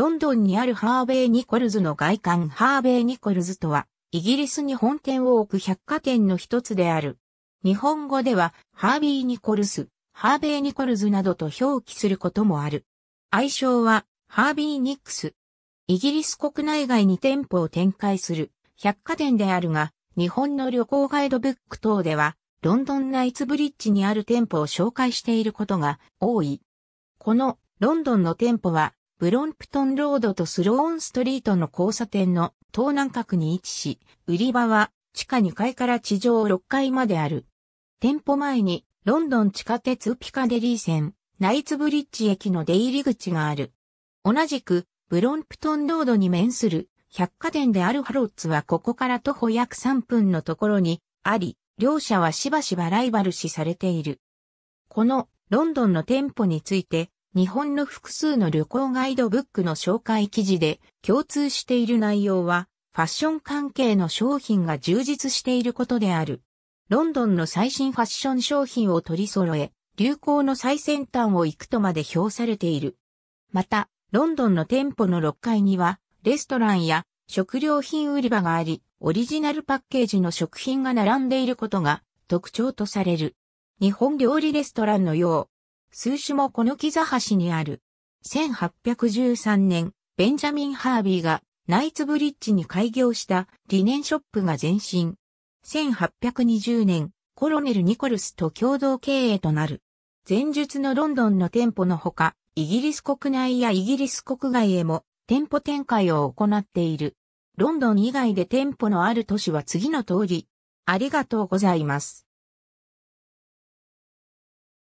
ロンドンにあるハーベイ・ニコルズの外観ハーベイ・ニコルズとは、イギリスに本店を置く百貨店の一つである。日本語では、ハービー・ニコルス、ハーベイ・ニコルズなどと表記することもある。愛称は、ハービー・ニックス。イギリス国内外に店舗を展開する百貨店であるが、日本の旅行ガイドブック等では、ロンドンナイツブリッジにある店舗を紹介していることが多い。このロンドンの店舗はブロンプトンロードとスローンストリートの交差点の東南角に位置し、売り場は地下2階から地上6階まである。店舗前にロンドン地下鉄ピカデリー線、ナイツブリッジ駅の出入り口がある。同じく、ブロンプトンロードに面する百貨店であるハロッツはここから徒歩約3分のところにあり、両者はしばしばライバル視されている。このロンドンの店舗について日本の複数の旅行ガイドブックの紹介記事で共通している内容は、ファッション関係の商品が充実していることである。ロンドンの最新ファッション商品を取り揃え、流行の最先端を行くとまで評されている。また、ロンドンの店舗の6階には、レストランや食料品売り場があり、オリジナルパッケージの食品が並んでいることが特徴とされる。日本料理レストランのよう、数種もこの木座橋にある。1813年、ベンジャミン・ハービーがナイツブリッジに開業したリネンショップが前身。1820年、コロネル・ニコルスと共同経営となる。前述のロンドンの店舗のほか、イギリス国内やイギリス国外へも店舗展開を行っている。ロンドン以外で店舗のある都市は次の通り。ありがとうございます。